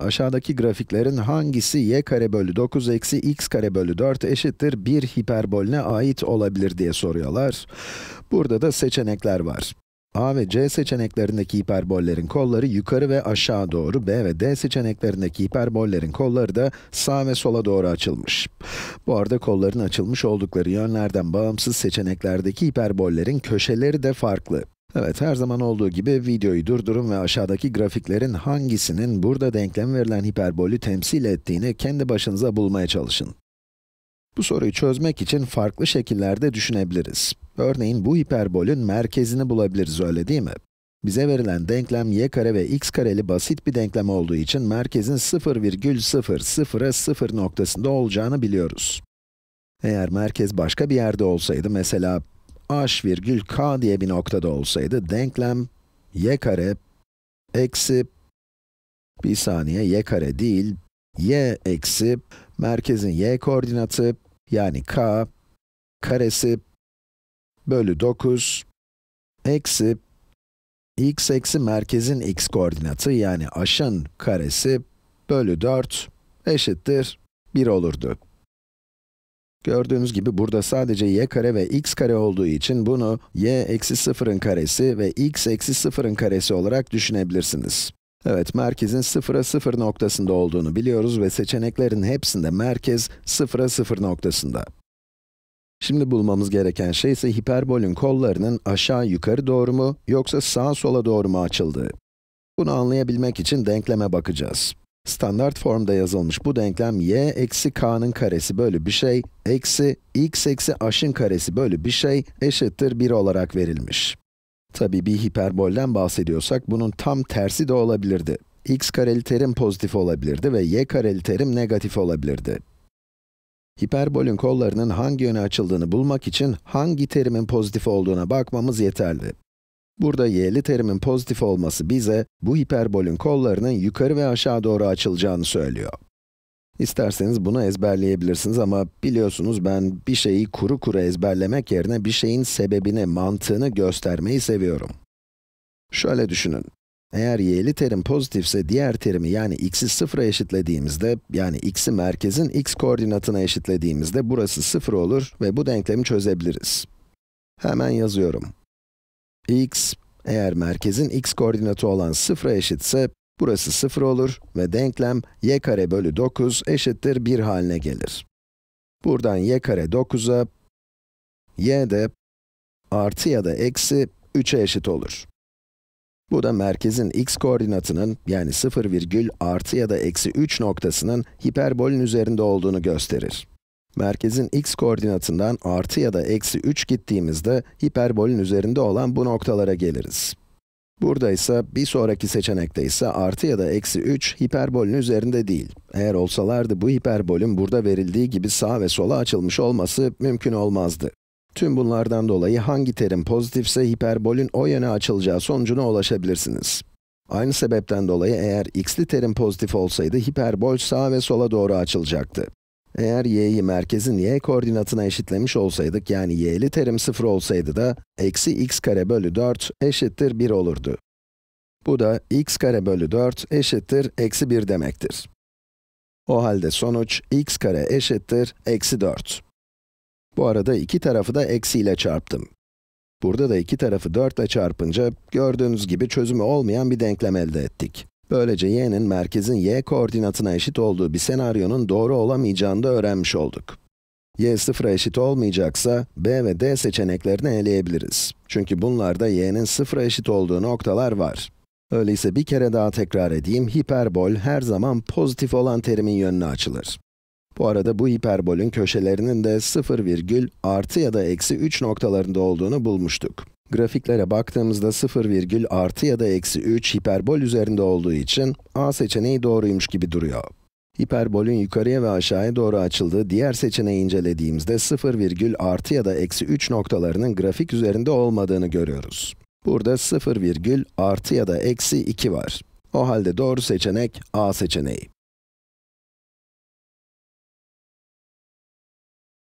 Aşağıdaki grafiklerin hangisi y kare bölü 9 eksi x kare bölü 4 eşittir 1 hiperbolüne ait olabilir diye soruyorlar. Burada da seçenekler var. A ve C seçeneklerindeki hiperbollerin kolları yukarı ve aşağı doğru, B ve D seçeneklerindeki hiperbollerin kolları da sağ ve sola doğru açılmış. Bu arada kolların açılmış oldukları yönlerden bağımsız seçeneklerdeki hiperbollerin köşeleri de farklı. Evet, her zaman olduğu gibi videoyu durdurun ve aşağıdaki grafiklerin hangisinin burada denklem verilen hiperbolü temsil ettiğini kendi başınıza bulmaya çalışın. Bu soruyu çözmek için farklı şekillerde düşünebiliriz. Örneğin bu hiperbolün merkezini bulabiliriz öyle değil mi? Bize verilen denklem y kare ve x kareli basit bir denklem olduğu için merkezin 0,00'a 0 noktasında olacağını biliyoruz. Eğer merkez başka bir yerde olsaydı, mesela h virgül k diye bir noktada olsaydı denklem y kare eksi bir saniye y kare değil y eksi merkezin y koordinatı yani k karesi bölü 9 eksi x eksi merkezin x koordinatı yani aşın karesi bölü 4 eşittir 1 olurdu. Gördüğünüz gibi burada sadece y kare ve x kare olduğu için bunu y eksi 0'ın karesi ve x eksi 0'ın karesi olarak düşünebilirsiniz. Evet, merkezin 0'a 0 noktasında olduğunu biliyoruz ve seçeneklerin hepsinde merkez 0'a 0 noktasında. Şimdi bulmamız gereken şey ise hiperbolün kollarının aşağı yukarı doğru mu yoksa sağa sola doğru mu açıldığı. Bunu anlayabilmek için denkleme bakacağız. Standart formda yazılmış bu denklem y eksi k'nın karesi bölü bir şey, eksi x eksi h'ın karesi bölü bir şey eşittir 1 olarak verilmiş. Tabi bir hiperbolden bahsediyorsak bunun tam tersi de olabilirdi. x kareli terim pozitif olabilirdi ve y kareli terim negatif olabilirdi. Hiperbolün kollarının hangi yöne açıldığını bulmak için hangi terimin pozitif olduğuna bakmamız yeterli. Burada y'li terimin pozitif olması bize, bu hiperbolün kollarının yukarı ve aşağı doğru açılacağını söylüyor. İsterseniz bunu ezberleyebilirsiniz ama biliyorsunuz ben bir şeyi kuru kuru ezberlemek yerine bir şeyin sebebini, mantığını göstermeyi seviyorum. Şöyle düşünün. Eğer y'li terim pozitifse diğer terimi yani x'i sıfıra eşitlediğimizde, yani x'i merkezin x koordinatına eşitlediğimizde burası sıfır olur ve bu denklemi çözebiliriz. Hemen yazıyorum x, eğer merkezin x koordinatı olan 0'a eşitse, burası 0 olur ve denklem y kare bölü 9 eşittir 1 haline gelir. Buradan y kare 9'a, y de artı ya da eksi 3'e eşit olur. Bu da merkezin x koordinatının, yani 0 virgül artı ya da eksi 3 noktasının hiperbolün üzerinde olduğunu gösterir. Merkezin x koordinatından artı ya da eksi 3 gittiğimizde hiperbolün üzerinde olan bu noktalara geliriz. Burada ise bir sonraki seçenekte ise artı ya da eksi 3 hiperbolün üzerinde değil. Eğer olsalardı bu hiperbolün burada verildiği gibi sağ ve sola açılmış olması mümkün olmazdı. Tüm bunlardan dolayı hangi terim pozitifse hiperbolün o yöne açılacağı sonucuna ulaşabilirsiniz. Aynı sebepten dolayı eğer x'li terim pozitif olsaydı hiperbol sağ ve sola doğru açılacaktı. Eğer y'yi merkezin y koordinatına eşitlemiş olsaydık, yani y'li terim 0 olsaydı da, eksi x kare bölü 4 eşittir 1 olurdu. Bu da x kare bölü 4 eşittir eksi 1 demektir. O halde sonuç x kare eşittir eksi 4. Bu arada iki tarafı da eksi ile çarptım. Burada da iki tarafı 4 ile çarpınca gördüğünüz gibi çözümü olmayan bir denklem elde ettik. Böylece y'nin merkezin y koordinatına eşit olduğu bir senaryonun doğru olamayacağını da öğrenmiş olduk. y sıfıra eşit olmayacaksa, b ve d seçeneklerini eleyebiliriz. Çünkü bunlarda y'nin sıfıra eşit olduğu noktalar var. Öyleyse bir kere daha tekrar edeyim, hiperbol her zaman pozitif olan terimin yönünü açılır. Bu arada bu hiperbolün köşelerinin de 0, virgül artı ya da eksi 3 noktalarında olduğunu bulmuştuk. Grafiklere baktığımızda 0 virgül artı ya da eksi 3 hiperbol üzerinde olduğu için A seçeneği doğruymuş gibi duruyor. Hiperbolün yukarıya ve aşağıya doğru açıldığı diğer seçeneği incelediğimizde 0 virgül artı ya da eksi 3 noktalarının grafik üzerinde olmadığını görüyoruz. Burada 0 virgül artı ya da eksi 2 var. O halde doğru seçenek A seçeneği.